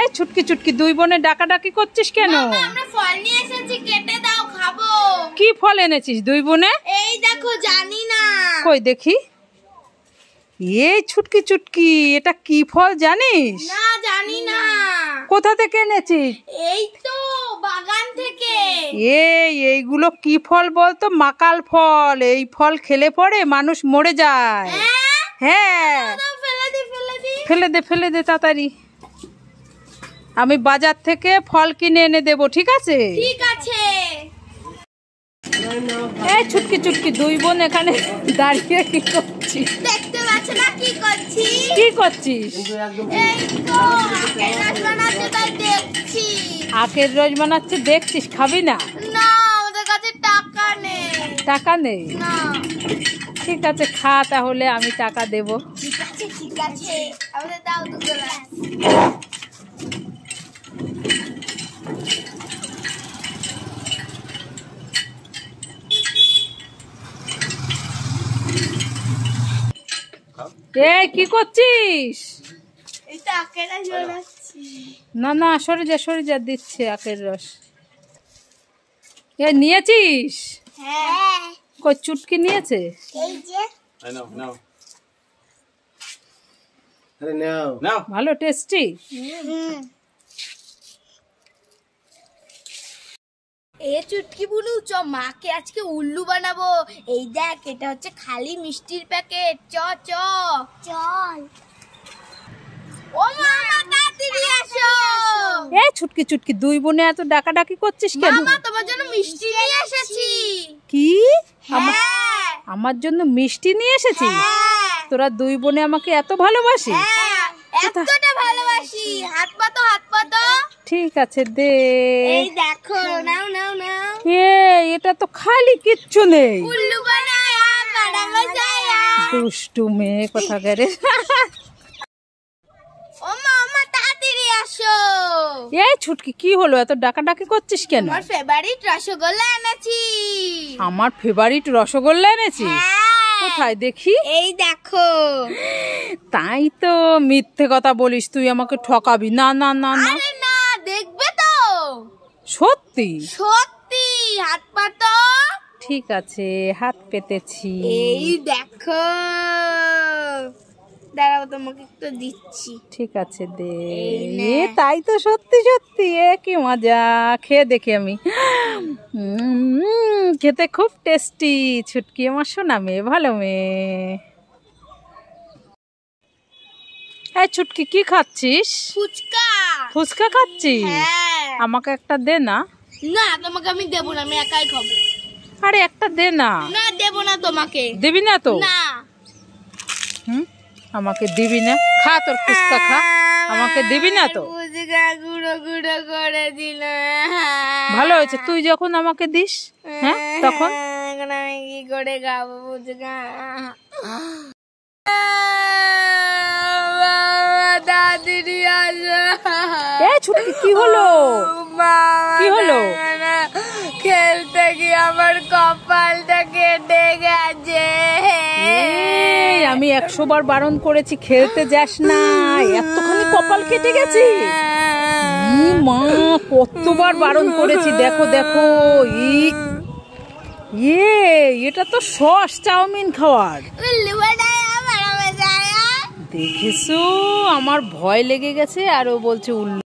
এই ছুটকি ছুটকি দুই বোনে ডাকাডাকি করছিস কেন আমরা ফল নিয়ে এসেছি কেটে দাও খাবো কি ফল এনেছিস দুই বোনে এই দেখো জানি না কই দেখি এই ছুটকি ছুটকি এটা কি ফল জানিস না জানি না কোথা থেকে এনেছিস এই তো বাগান থেকে এই এইগুলো কি ফল বলতো মাকাল ফল এই ফল খেলে পড়ে মানুষ মরে যায় হ্যাঁ, হ্যাঁ। ফেলে দে ফেলে দে তাড়াতাড়ি আমি বাজার থেকে ফল কিনে এনে দেব ঠিক আছে ঠিক আছে এই ছুটকি ছুটকি দুই বোন এখানে দাঁড়িয়ে কি করছি দেখতে পাচ্ছ না কি করছিস কি করছিস আখের রস বানাচ্ছে দেখছিস খাবি না টাকা নেই ঠিক আছে খা তাহলে আমি টাকা দেবো ঠিক আছে ঠিক আছে এ কি করছিস না না সরে যা সরে যা দিচ্ছে আখের রস এ নিয়েছিস হ্যাঁ। কই চুটকি নিয়েছে ভালো টেস্টি এ চুটকি বুনু চ মাকে আজকে উল্লু বানাবো এই দেখ এটা হচ্ছে খালি মিষ্টির প্যাকেট চ চ চল ও মা এ ছুটকি ছুটকি দুই বোনে এত ডাকাডাকি করছিস কেন মামা তোমার জন্য মিষ্টি নিয়ে এসেছি কি হ্যাঁ। আমার জন্য মিষ্টি নিয়ে এসেছি হ্যাঁ। তোরা দুই বোনে আমাকে এত ভালোবাসিস হ্যাঁ, এতটা ভালোবাসি হাত পা তো হাত ঠিক আছে দে এই দেখো নাও নাও নাও এ এটা তো খালি কিচ্ছু নেই উল্লু বানায়া দুষ্টু মেয়ে কথা করে এই ছুটকি কি হলো এত ডাকাডাকি করছিস কেন আমার ফেভারিট রসগোল্লা এনেছি আমার ফেভারিট রসগোল্লা এনেছি হ্যাঁ। কোথায় দেখি এই দেখো তাই তো মিথ্যে কথা বলিস তুই আমাকে ঠকাবি না না না না সত্যি সত্যি হাত পাতো ঠিক আছে হাত পেতেছি এই দেখো দাঁড়াও তোমাকে একটু দিচ্ছি ঠিক আছে দে এ তাই তো সত্যি সত্যি এ কি মজা খেয়ে দেখি আমি খেতে খুব টেস্টি ছুটকি আমার শোনা মেয়ে ভালো মেয়ে এই ছুটকি কি খাচ্ছিস ফুচকা ফুচকা খাচ্ছিস হ্যাঁ হ্যাঁ। আমাকে একটা দে না না তোমাকে আমি দেব না আমি একাই খাবো আরে একটা দে না না দেব না তোমাকে দিবি না তো না হুম আমাকে দিবি না খা তোর ফুচকা খা আমাকে দিবি না তো গুঁড়ো গুঁড়ো ভালো হয়েছে তুই যখন আমাকে দিস হ্যাঁ তখন আমি কি করে গাবো এই ছুটকি কি হলো কি হলো খেলতে গিয়ে আমার কপালটা কেটে গেছে আমি একশো বার বারণ করেছি খেলতে যাস না এতখানি কপাল কেটে গেছে মা কতবার বারণ করেছি দেখো দেখো ই ইয়ে এটা তো সস চাউমিন খাওয়ার দেখেছো আমার ভয় লেগে গেছে আর ও বলছে উল্লু